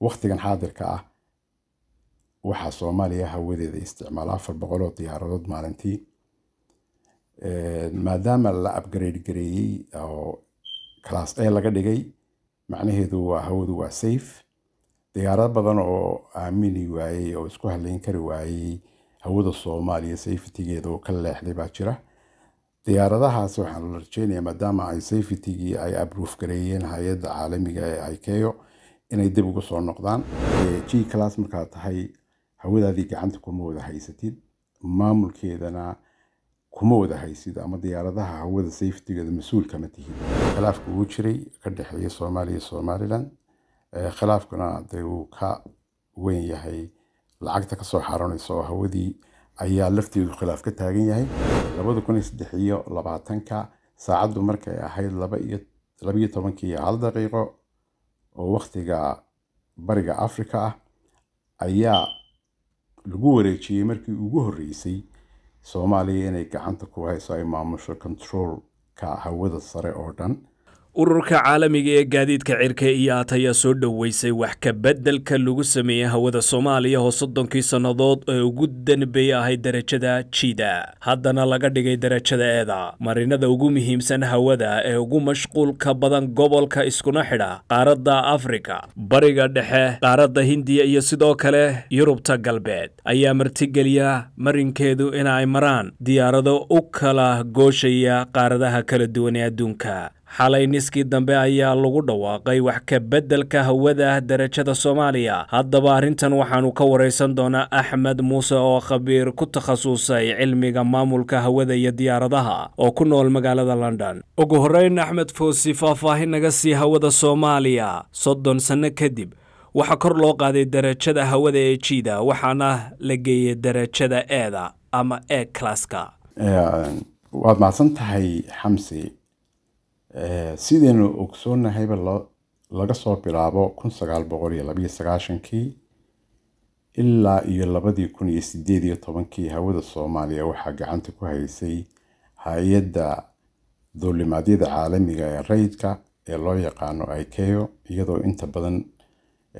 waqtigan xaadirka ah waxaa soomaaliya hawadeeda isticmaala afar boqoloo diyaaradood maalintii maadaama la upgrade gareeyey oo class a laga dhigay macnaheedu waa hawadu waa safe diyaarad badan oo aamini waayey oo isku haleyn kari waayey hawada soomaaliya safetygeeda oo ka leexday baa jira diyaaradahaas waxaan la rajeynayaa maadaama ay safetygii ay abroof gareeyeen hay-adda caalamiga ah ee ikeyo inay dib ugu soo noqdaan g class markaa tahay hawadaadii gacanta kuma wada haysatid maamulkeedana kuma wada haysid ama diyaaradaha hawada safetygeeda mas-uul kama tihid khilaafka uu jiray ka dhexeeya soomaaliya somaliland khilaafkuna de uu ka weyn yahay lacagta kasoo xaranaysa oo hawadii ayaa lafteedu khilaaf ka taagan yahay labada kun iyo saddex iyo labaatanka saacaddu markay ahayd laba iyo labiyo tobankii hal daqiiqo oo wakhtiga bariga africa ah ayaa lagu wareejiyey markii ugu horreysay Soomaaliya inay gacanta ku hayso ay maamusho control-ka hawada sare oo dhan ururka caalamiga ee gaadiidka cirka iyo at ayaa soo dhoweysay wax ka beddelka lagu sameeyey hawada soomaaliya oo soddonkii sannadood ee ugu danbey ahay derajada jida haddana laga dhigay derajada eeda marinada ugu muhiimsan hawada ee ugu mashquulka badan gobolka iskuna xidha qaaradda afrika bariga dhexe qaaradda hindiya iyo sidoo kale yurubta galbeed ayaa martigeliya marinkeedu in ay maraan diyaarado u kala gooshaya qaaradaha kala duwan ee adduunka xalay niskii dambe ayaa lagu dhawaaqay wax ka beddelka hawada darajada soomaaliya haddaba arrintan waxaanu ka waraysan doonaa axmed muuse oo khabiir ku takhasusay cilmiga maamulka hawada iyo diyaaradaha oo ku nool magaalada london ugu horreyn axmed foosi faahfaahin naga sii hawada soomaaliya soddon sanno kadib waxaa kor loo qaaday darajada hawada ee jiida waxaana la geeyey darajada eeda ama e classka waad mahadsan tahay xamsi Eh, sidaynu ogsoonnahayba laga soo bilaabo kun sagaal boqol iyo labayo sagaashankii ilaa iyo labadii kun iyo sideed iyo tobankii hawada soomaaliya waxaa gacanta ku haysay hay-adda duulimaadyada caalamiga ah ee rayidka ee loo yaqaano ikeo iyadoo inta badan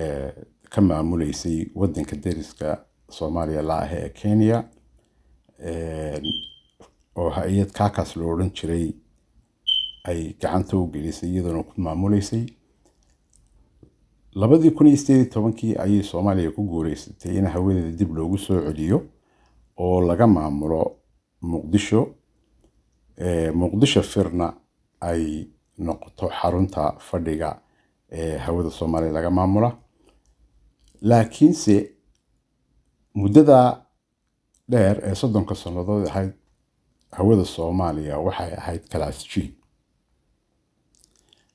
eh, ka maamuleysay wadanka deriska soomaaliya la-ahe ee kenya eh, oo hay-ad kaakaas loo odhan jiray ay gacanta u gelisay iyadoona ku maamuleysay labadii kun iyo sideed iyo tobankii ayay soomaaliya ku guuleysatay in hawadeeda dib loogu soo celiyo oo laga maamulo muqdisho muqdisho firna ay noqoto xarunta fadhiga ee hawada soomaaliya laga maamula laakiinse muddada dheer ee soddonka sannadood ahayd hawada soomaaliya waxay ahayd kalaasjiin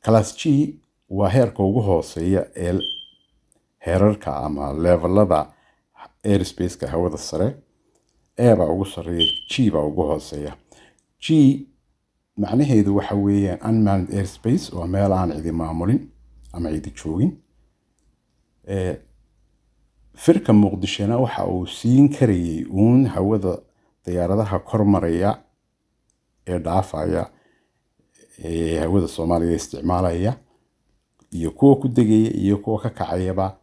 Class G waa heerka ugu hooseeya ee heerarka ama levelada airspace-ka hawada sare. A baa ugu sarreeya, G baa ugu hooseeya. G macnaheedu waxa weeyaan unmanned airspace waa meel aan cidi maamulin ama cidi joogin. Firka Muqdishona waxa uu siin karayay uun hawada diyaaradaha kor maraya ee dhaafaya ee hawada soomaaliga isticmaalaya iyo kuwa ku degaya iyo kuwa ka kacayaba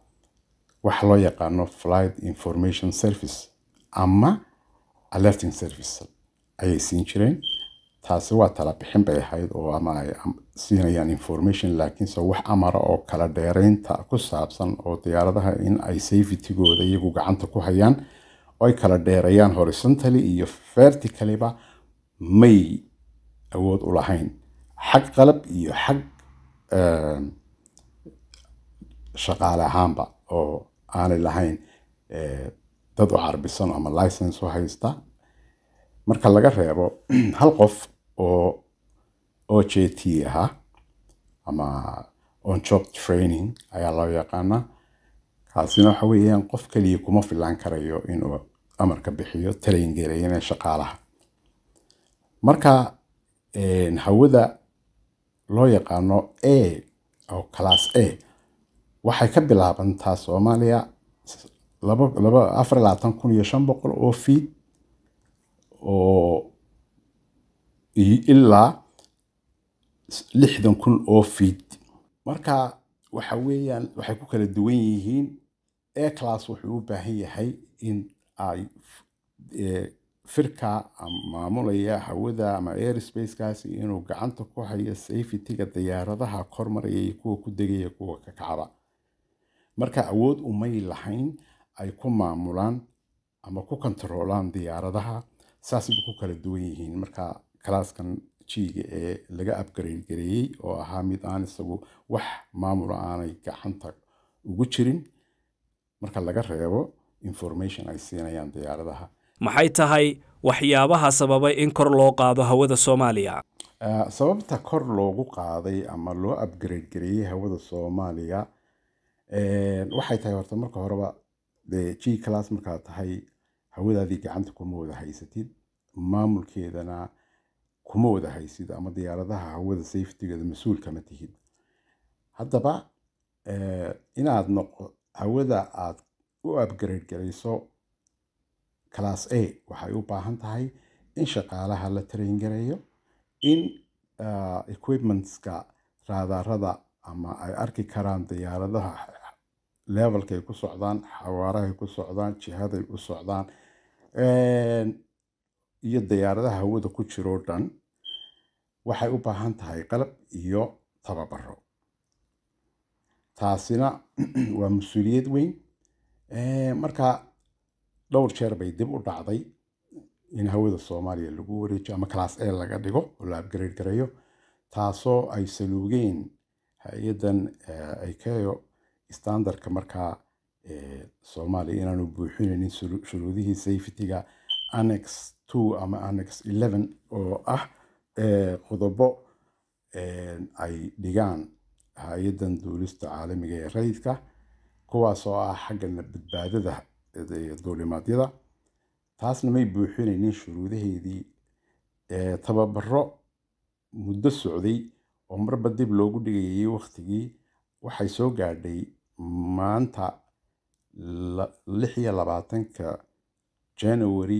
wax loo yaqaano flight information service ama alerting service ayay siin jireen taasi waa talabixin bay ahayd oo ama ay siinayaan information laakiinse wax amara oo kala dheereynta ku saabsan oo diyaaradaha in ay safetygooda iyagu gacanta ku hayaan oo ay kala dheereeyaan horisontally iyo verticallyba may awood u lahayn xag qalab iyo xag ehm, shaqaale ahaanba oo aanay lahayn eh, dad u carbisan ama license u haysta marka laga reebo hal qof oo o j t ahaa ama on training ayaa loo yaqaanaa kaasina waxa weeyaan qof keliya kuma filaan karayo inuu amarka bixiyo talayn shaqaalaha marka eh, hawada loo yaqaano a oo class a waxay ka bilaabantaa soomaaliya afar kun iyo shan boqol oo feed oo ilaa lixdan kun oo feed marka waxa weeyaan waxay ku kala duwan yihiin a class wuxuu u baahan yahay in ay eh, firka maamulaya hawada ama airsbacekaasi inuu gacanta ku hayo safetyga diyaaradaha kormarayay kuwa ku degaya kuwa ka kacaba marka awood umay lahayn ay ku maamulaan ama ku kontaroolaan diyaaradaha saasbay ku kala duwan yihiin marka kalaaskan jiiga ee laga abgarade gareeyey oo ahaa mid aan isagu wax maamula aanay gacanta ugu jirin marka laga reebo information ay siinayaan diyaaradaha maxay tahay waxyaabaha sababay in kor loo qaado hawada soomaaliya sababta kor loogu qaaday ama loo abgrade gareeyey hawada soomaaliya waxay tahay horta marka horeba dee g class markaad tahay hawadaadii gacanta kuma wada haysatid maamulkeedana kuma wada haysid ama diyaaradaha hawada safetygeeda mas-uul kama tihid haddaba inaad noqo hawada aad u abgrade garayso class a waxay u baahan tahay in shaqaalaha la train gareeyo in ah, equipmentska raadaarada ama ay arki karaan diyaaradaha levelkay ku socdaan xawaarahay ku socdaan jihaday u socdaan iyo diyaaradaha hawada ku jiroo dhan waxay u baahan tahay qalab iyo tababaro taasina waa mas-uuliyad weyn marka dhowr jeer bay dib u dhacday in hawada soomaaliya lagu wareejiyo ama class e laga dhigo oo la abgareed gareeyo taasoo ay saluugeen hay-adan icao eh, standardka markaa eh, soomaaliya inaanu buuxinaynin shuruudihii safetyga annex two ama annex eleven oo ah eh, qodobo ay dhigaan hay-adan duulista caalamiga ee rayidka kuwaasoo ah xagga badbaadada duulimaadyada taasna may buuxinaynin shuruudaheedii tababaro muddo socday oo marba dib loogu dhigayay wakhtigii waxay soo gaadhay maanta lix iyo labaatanka janawari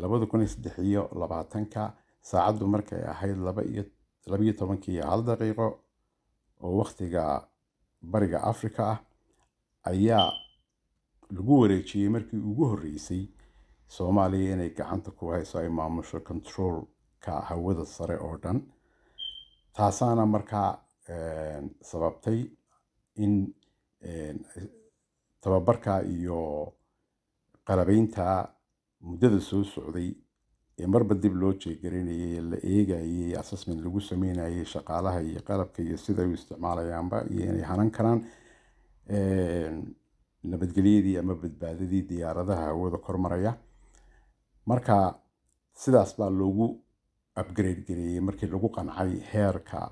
labada kun iyo saddex iyo labaatanka saacaddu markay ahayd laba iyo labaiyo tobankii iyo hal daqiiqo oo wakhtiga bariga africa ah ayaa lagu wareejiyey markii ugu horreysay soomaaliya inay gacanta ku hayso ay maamusho controolka hawada sare oo dhan taasaana markaa sababtay in tababarka iyo qalabaynta muddada soo socday ee marba dib loo jeegarinayay la eegayay assessment lagu sameynayay shaqaalaha iyo qalabka iyo sida u isticmaalayaanba iyo inay hanan karaan nabadgelyadii ama badbaadadii diyaaradaha hawada kormaraya marka sidaas baa loogu upgrade gareeyey markii lagu qancay heerka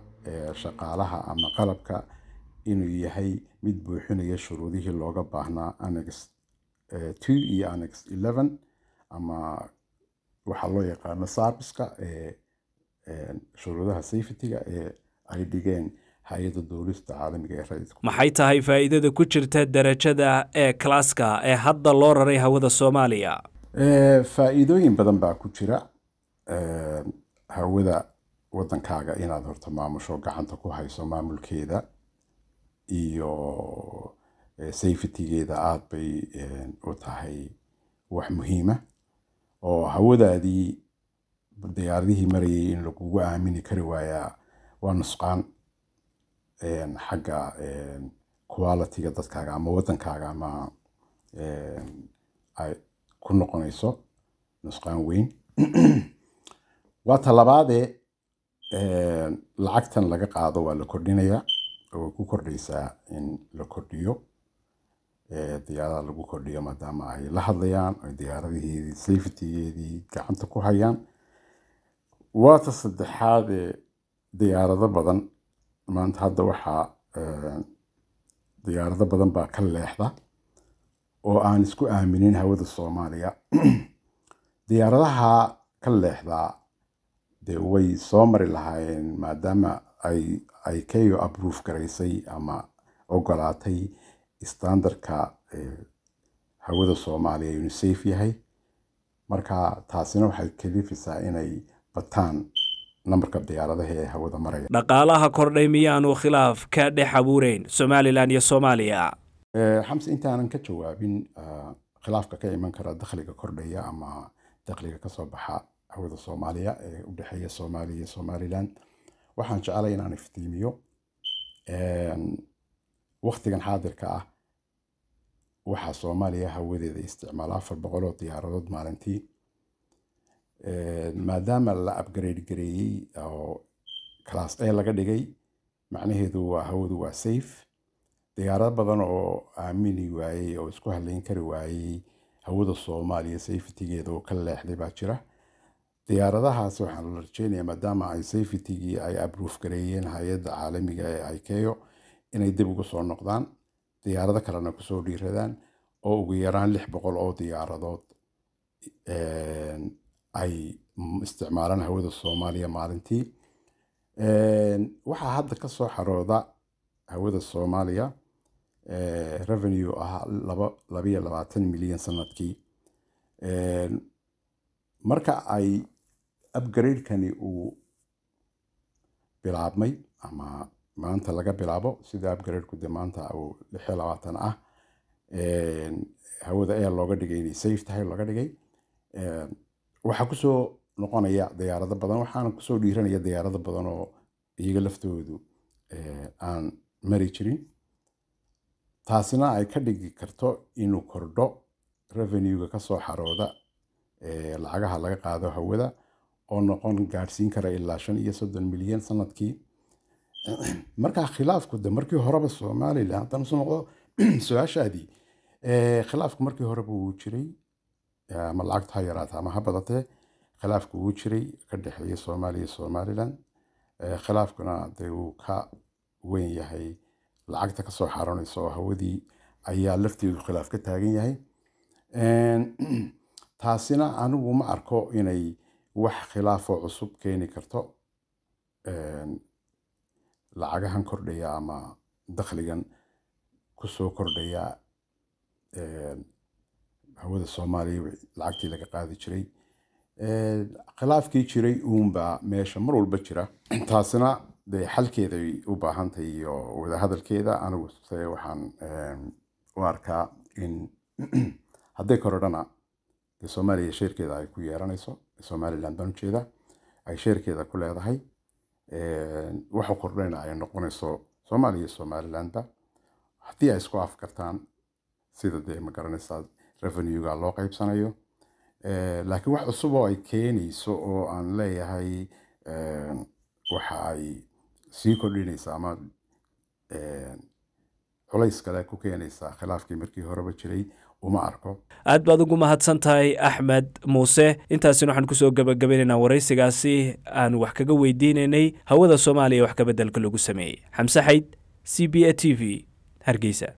shaqaalaha ama qalabka inuu yahay mid buuxinaya shuruudihii looga baahnaa annex two iyo annex eleven ama waxaa loo yaqaano sarbiska ee shuruudaha safetyga ee ay dhigeen hay-adda duulista caalamiga ah ee ra maxay tahay faa'iidada ku jirta darajada ee kalaaska ee hadda loo raray hawada soomaaliya faa'iidooyin badan baa ku jira hawada waddankaaga inaad horta maamusho gacanta ku hayso maamulkeeda iyo safetygeeda aad bay u tahay wax muhiima oo hawadaadii diyaaradihii marayay in lagugu aamini kari waayaa waa nusqaan xagga qualityga dadkaaga ama wadankaaga ama ay ku noqonayso nusqaan weyn waa labaadee lacagtan laga qaado waa la kordhinayaa way ku kordhaysaa in la kordhiyo diyaaradaha lagu kordhiyo maadaama ay la hadlayaan ay diyaaradiheedii safetygeedii gacanta ku hayaan waata saddexaadee diyaarado badan maanta hadda waxaa e, diyaarado badan baa ka leexda oo aan isku aaminin hawada soomaaliya diyaaradaha ka leexdaa dee way soo mari lahaayeen maadaama ay ay kayo abroof garaysay ama ogolaatay standardka e, hawada soomaaliya inuu yahay marka taasina waxay kalifisaa inay bataan nambarka diyaaradaha ee hawada maraya dhaqaalaha kordhay miyaanu khilaaf ka dhex abuureyn somalilan iyo soomaaliya eh, xamse intaanan ka jawaabin ah, khilaafka ka iman kara dakhliga kordhaya ama dakhliga kasoo baxa hawada soomaaliya ee u dhexeeya soomaaliya iyo somalilan waxaan jeclay inaan iftiimiyo waktigan xaadirka ah waxaa soomaaliya hawadeeda isticmaala afar boqoloo diyaaradood maalintii maadaama la upgrade gareeyey oo class a laga dhigay macnaheedu waa hawadu waa safe diyaarad badan oo aamini waayey oo isku halayn kari waayey hawada soomaaliya safetygeeda oo ka leexday baa jira diyaaradahaas waxaan la rajeynayaa maadaama ay safetygii ay abroof gareeyeen hay-adda caalamiga ah ee ikeyo inay dib ugu soo noqdaan diyaarado kalena kusoo dhiiradaan oo ugu yaraan lix boqol oo diyaaradood ay isticmaalaan hawada soomaaliya maalintii waxaa hadda ka soo xarooda hawada soomaaliya revenue ahaa labayo labaatan milyan sanadkii marka ay upgradekani uu bilaabmay ama maanta laga bilaabo sida upgradeku de maanta uu lixyo labaatan ah hawada air looga dhigay inay safe tahay looga dhigay waxaa kusoo noqonaya dayaarado badan waxaana kusoo dhiiranaya dayaarado badan oo iyaga laftoodu eh, aan mari jirin taasina ay ka dhigi karto inuu kordho revenuega kasoo xarooda eh, lacagaha laga qaado hawada oo noqon gaadhsiin kara ilaa shan iyo soddon milyan sanadkii markaa khilaafku de markii horeba somalilan haddaan uso noqdo su-aashaadii eh, khilaafku markii horeba wuu jiray ama lacagta ha yaraata ama ha badatee khilaafka uu jiray ka dhexeeya soomaaliya iyo somalilan eh, khilaafkuna dee uu ka weyn yahay lacagta kasoo xaranaysa oo hawadii ayaa lafteedu khilaaf ka taagan yahay taasina anigu ma arko inay wax khilaafoo cusub keeni karto lacagahan kordhaya ama dakhligan kusoo kordhaya hawada soomaaliya lacagtii laga qaadi jiray khilaafkii jiray uunbaa meesha mar walba jira taasina dee xalkeeday u baahantay iyo wadahadalkeeda anigu se waxaan u arkaa in hadday korodhana soomaaliya sheerkeeda ay ku yeeranayso somalilan baan ujeeda ay sheerkeeda ku leedahay waxa kordhayna ay noqonayso soomaaliya iyo somalilanba haddii ay isku afkartaan sida dee ma garanaysaa revenuega loo qaybsanayo eh, laakiin wax cusub oo ay keenayso oo aan leeyahay eh, waxa ay sii kordhinaysa ama eh, culays kale ku keenaysaa khilaafkii markii horeba jiray uma arko aad baad ugu mahadsan tahay axmed muuse intaasina waxaan kusoo gebagabaynaynaa waraysigaasi aanu wax kaga weydiinaynay hawada soomaaliya wax kabeddelka lagu sameeyey xamse xayd c b a t v hargeysa